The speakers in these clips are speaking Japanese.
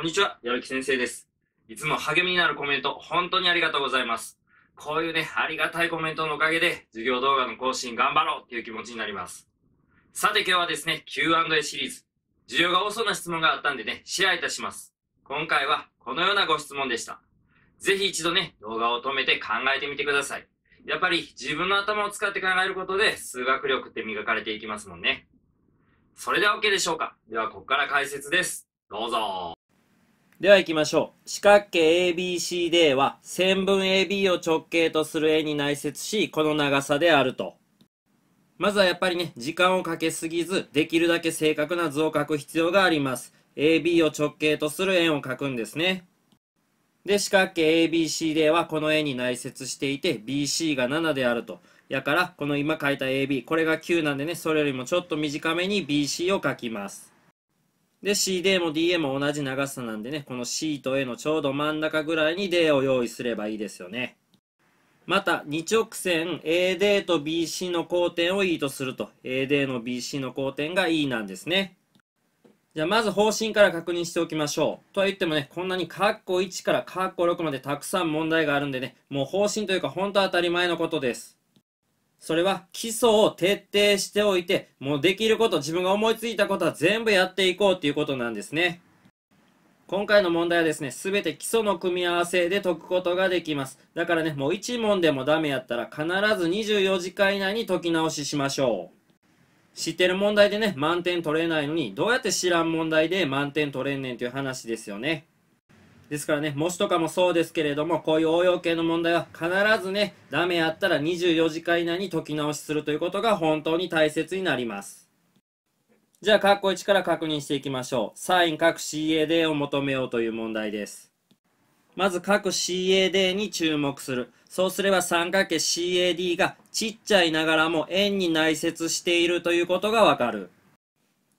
こんにちは、やるき先生です。いつも励みになるコメント、本当にありがとうございます。こういうね、ありがたいコメントのおかげで、授業動画の更新頑張ろうっていう気持ちになります。さて今日はですね、Q&A シリーズ。需要が多そうな質問があったんでね、シェアいたします。今回はこのようなご質問でした。ぜひ一度ね、動画を止めて考えてみてください。やっぱり自分の頭を使って考えることで数学力って磨かれていきますもんね。それでは OK でしょうかではここから解説です。どうぞでは行きましょう。四角形 ABCD は線分 AB を直径とする円に内接し、この長さであると。まずはやっぱりね、時間をかけすぎず、できるだけ正確な図を書く必要があります。AB を直径とする円を書くんですね。で、四角形 ABCD はこの円に内接していて、BC が7であると。やから、この今書いた AB、これが9なんでね、それよりもちょっと短めに BC を書きます。で、C、D も DA も同じ長さなんでね、この C と A のちょうど真ん中ぐらいに D を用意すればいいですよね。また、2直線 AD と BC の交点を E とすると、AD の BC の交点が E なんですね。じゃあ、まず方針から確認しておきましょう。とは言ってもね、こんなにカッコ1からカッコ6までたくさん問題があるんでね、もう方針というか本当当たり前のことです。それは基礎を徹底しておいて、もうできること、自分が思いついたことは全部やっていこうということなんですね。今回の問題はですね、すべて基礎の組み合わせで解くことができます。だからね、もう1問でもダメやったら必ず24時間以内に解き直ししましょう。知ってる問題でね、満点取れないのに、どうやって知らん問題で満点取れんねんという話ですよね。ですからね、模試とかもそうですけれども、こういう応用系の問題は必ずね、ダメやったら24時間以内に解き直しするということが本当に大切になります。じゃあ、カッコ1から確認していきましょう。サイン各 CAD を求めようという問題です。まず各 CAD に注目する。そうすれば三角形 c a d がちっちゃいながらも円に内接しているということがわかる。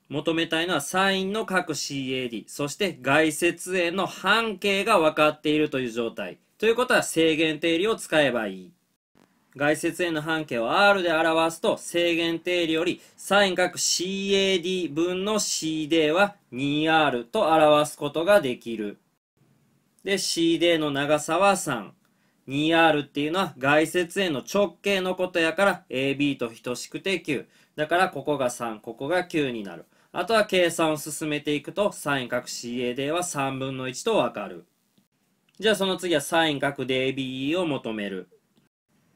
求めたいのはサインの各 CAD、そして外接円の半径が分かっているという状態。ということは制限定理を使えばいい。外接円の半径を R で表すと制限定理よりサイン各 CAD 分の CD は 2R と表すことができる。で、CD の長さは3。2R っていうのは外接円の直径のことやから AB と等しくて9。だからここが3、ここが9になる。あとは計算を進めていくと、サイン角 CAD は3分の1とわかる。じゃあその次はサイン角 DBE を求める。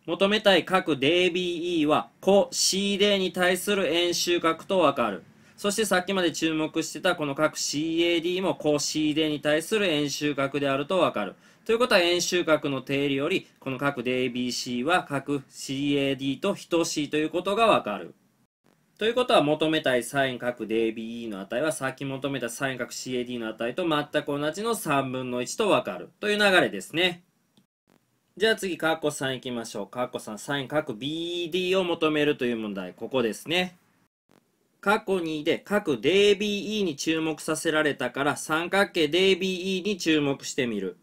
求めたい角 DBE は弧 CD に対する円周角とわかる。そしてさっきまで注目してたこの角 CAD も弧 CD に対する円周角であるとわかる。ということは円周角の定理よりこの角 DBC は角 CAD と等しいということがわかる。ということは求めたい sin 角 dBE の値はさっき求めた sin 角 CAD の値と全く同じの3分の1とわかるという流れですね。じゃあ次、カッコ3いきましょう。カッコ3、sin 角 BD を求めるという問題、ここですね。過去2で角 dBE に注目させられたから三角形 dBE に注目してみる。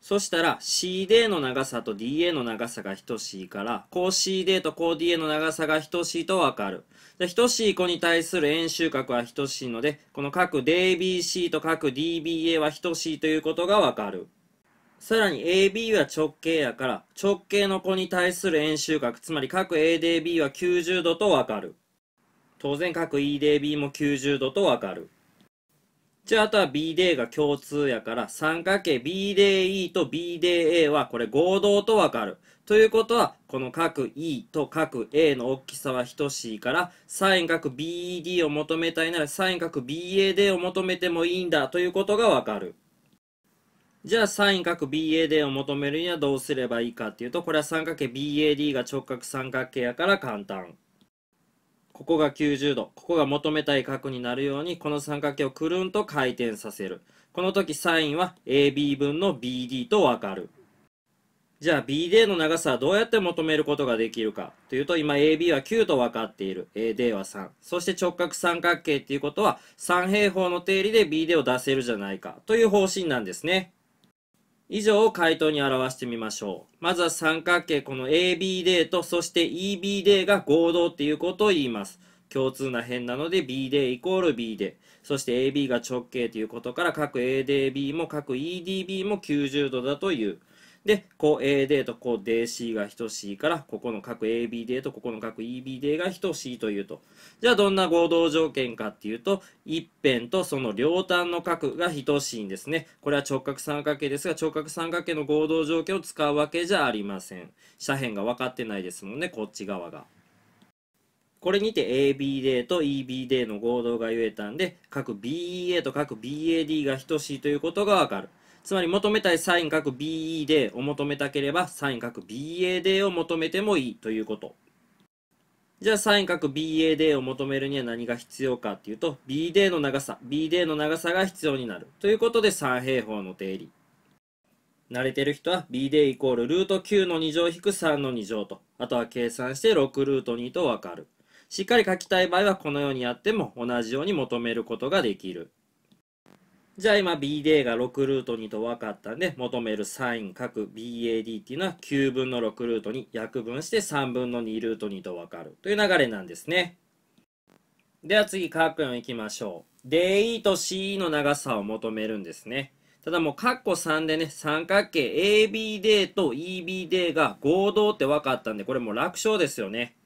そしたら CD の長さと DA の長さが等しいから、こう CD とこう DA の長さが等しいとわかる。で、等しい子に対する円周角は等しいので、この各 DBC と各 DBA は等しいということがわかる。さらに AB は直径やから、直径の子に対する円周角、つまり各 ADB は90度とわかる。当然各 EDB も90度とわかる。じゃあ、あとは B で A が共通やから、三角形 B で E と B で A はこれ合同とわかる。ということは、この角 E と角 A の大きさは等しいから、サイン角 BED を求めたいなら、サイン角 BAD を求めてもいいんだということがわかる。じゃあ、サイン角 BAD を求めるにはどうすればいいかっていうと、これは三角形 BAD が直角三角形やから簡単。ここが90度、ここが求めたい角になるように、この三角形をくるんと回転させる。この時サインは AB 分の BD とわかる。じゃあ BD の長さはどうやって求めることができるかというと今 AB は9と分かっている AD は3そして直角三角形っていうことは三平方の定理で BD を出せるじゃないかという方針なんですね。以上を回答に表してみましょう。まずは三角形、この ABD とそして EBD が合同っていうことを言います。共通な辺なので BD イコール b で、そして AB が直径ということから各 ADB も各 EDB も90度だという。で、こう AD とこう DC が等しいから、ここの角 ABD とここの角 EBD が等しいというと。じゃあどんな合同条件かっていうと、一辺とその両端の角が等しいんですね。これは直角三角形ですが、直角三角形の合同条件を使うわけじゃありません。斜辺が分かってないですもんね、こっち側が。これにて ABD と EBD の合同が言えたんで、各 BEA と各 BAD が等しいということがわかる。つまり求めたいサイン書く BED を求めたければサイン書く BAD を求めてもいいということ。じゃあサイン書く BAD を求めるには何が必要かっていうと BD の長さ、BD の長さが必要になる。ということで三平方の定理。慣れてる人は BD イコールルート9の2乗引く3の2乗と、あとは計算して6ルート2とわかる。しっかり書きたい場合はこのようにやっても同じように求めることができる。じゃあ今 BD が6ルート2と分かったんで、求めるサイン各 BAD っていうのは9分の6ルート2、約分して3分の2ルート2と分かるという流れなんですね。では次、カッコ4いきましょう。DE と CE の長さを求めるんですね。ただもうカッコ3でね、三角形 ABD と EBD が合同って分かったんで、これもう楽勝ですよね。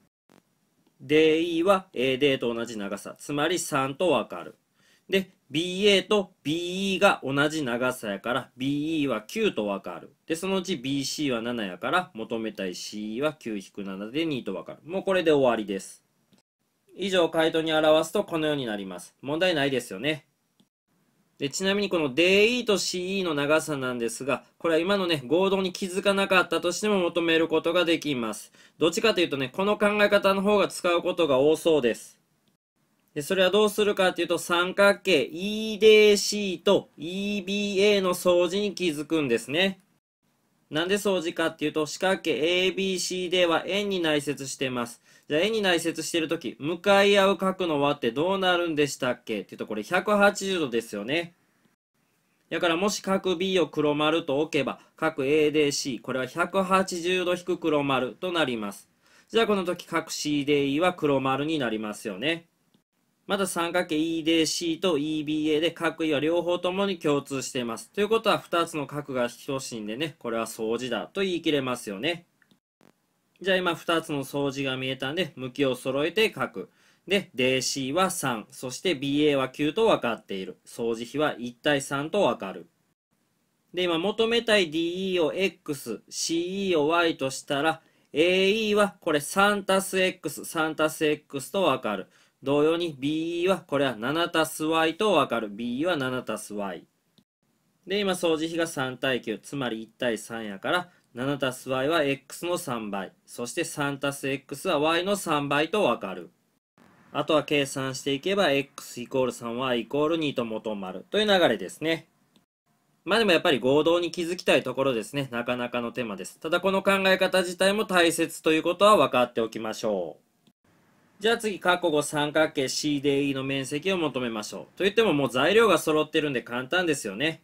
DE は AD と同じ長さ、つまり3と分かる。で、BA と BE が同じ長さやから BE は9とわかる。で、そのうち BC は7やから求めたい CE は9-7で2とわかる。もうこれで終わりです。以上回答に表すとこのようになります。問題ないですよね。でちなみにこの DE と CE の長さなんですが、これは今のね、合同に気づかなかったとしても求めることができます。どっちかというとね、この考え方の方が使うことが多そうです。で、それはどうするかっていうと、三角形 EDC と EBA の相似に気づくんですね。なんで相似かっていうと、四角形 ABCD は円に内接してます。じゃあ円に内接してるとき、向かい合う角の和ってどうなるんでしたっけっていうと、これ180度ですよね。だからもし角 B を黒丸と置けば、角 ADC、これは180度引く黒丸となります。じゃあこの時角 CDE は黒丸になりますよね。また 3×EDC と EBA で角位は両方ともに共通しています。ということは2つの角が等しいんでね、これは相似だと言い切れますよね。じゃあ今2つの相似が見えたんで、向きを揃えて角。で、DC は3、そして BA は9と分かっている。相似比は1対3と分かる。で、今求めたい DE を X、CE を Y としたら、AE はこれ3 x 3 x と分かる。同様に B は、これは7たす Y とわかる。B は7たす Y。で、今、相似比が3対9、つまり1対3やから、7たす Y は X の3倍。そして3たす X は Y の3倍とわかる。あとは計算していけば、X イコール 3Y イコール2と求まる。という流れですね。まあでもやっぱり合同に気づきたいところですね。なかなかのテーマです。ただこの考え方自体も大切ということは分かっておきましょう。じゃあ次、括弧5三角形 C d E の面積を求めましょう。といってももう材料が揃ってるんで簡単ですよね。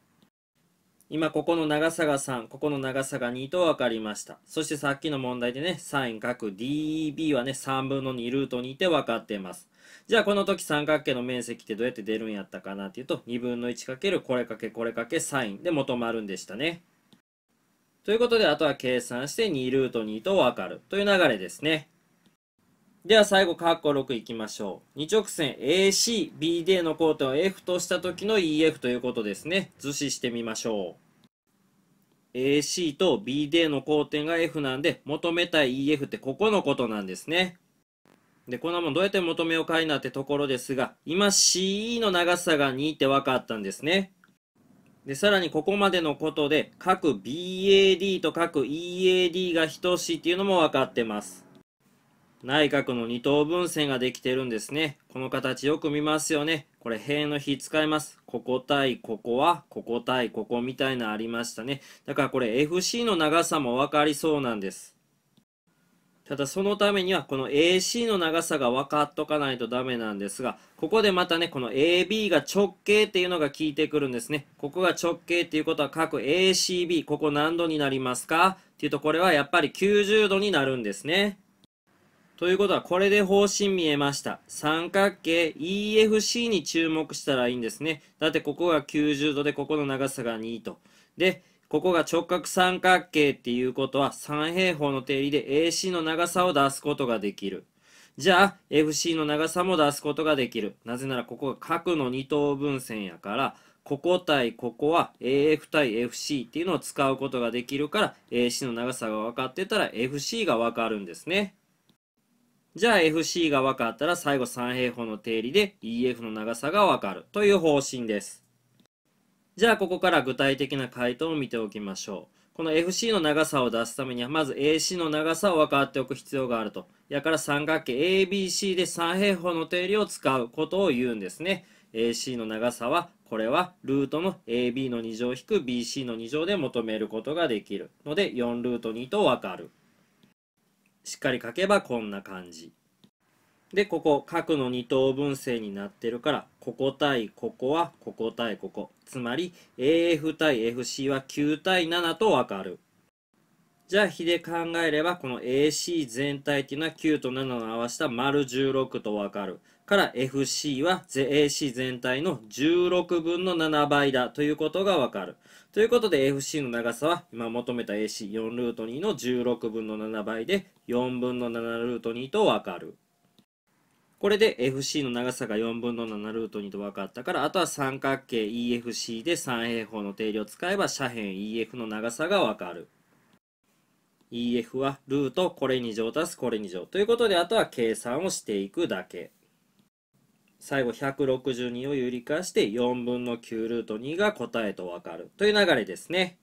今、ここの長さが3、ここの長さが2と分かりました。そしてさっきの問題でね、サイン角 DEB はね、3分の2ルート2って分かってます。じゃあこの時三角形の面積ってどうやって出るんやったかなっていうと、2分の1かけるこれかけこれかけサインで求まるんでしたね。ということで、あとは計算して2ルート2と分かるという流れですね。では最後、カッコ6いきましょう。2直線 AC、BD の交点を F とした時の EF ということですね。図示してみましょう。AC と BD の交点が F なんで、求めたい EF ってここのことなんですね。で、こんなもんどうやって求めようかいなってところですが、今 CE の長さが2って分かったんですね。で、さらにここまでのことで、各 BAD と各 EAD が等しいっていうのも分かってます。内角の二等分線ができてるんですね。この形よく見ますよね。これ辺の比使います。ここ対ここは、ここ対ここみたいなありましたね。だからこれ FC の長さも分かりそうなんです。ただそのためにはこの AC の長さが分かっとかないとダメなんですが、ここでまたね、この AB が直径っていうのが効いてくるんですね。ここが直径っていうことは各 ACB、ここ何度になりますかっていうとこれはやっぱり90度になるんですね。ということは、これで方針見えました。三角形 EFC に注目したらいいんですね。だってここが90度で、ここの長さが2と。で、ここが直角三角形っていうことは、三平方の定理で AC の長さを出すことができる。じゃあ、FC の長さも出すことができる。なぜならここが角の二等分線やから、ここ対ここは AF 対 FC っていうのを使うことができるから、AC の長さが分かってたら FC が分かるんですね。じゃあ FC が分かったら最後三平方の定理で EF の長さが分かるという方針です。じゃあここから具体的な回答を見ておきましょう。この FC の長さを出すためにはまず AC の長さを分かっておく必要があると。やから三角形 ABC で三平方の定理を使うことを言うんですね。AC の長さはこれはルートの AB の2乗引く BC の2乗で求めることができるので4ルート2と分かる。しっかり書けばこんな感じ。で、ここ、角の二等分線になってるから、ここ対ここはここ対ここ。つまり、AF 対 FC は9対7とわかる。じゃあ、比で考えれば、この AC 全体っていうのは9と7を合わせた丸16とわかる。から FC は AC 全体の16分の7倍だということがわかる。ということで FC の長さは今求めた AC4 ルート2の16分の7倍で4分の7ルート2とわかる。これで FC の長さが4分の7ルート2と分かったから、あとは三角形 EFC で三平方の定理を使えば斜辺 EF の長さが分かる。EF はルートこれ2乗足すこれ2乗ということであとは計算をしていくだけ。最後162を有理化して4分の9ルート2が答えとわかるという流れですね。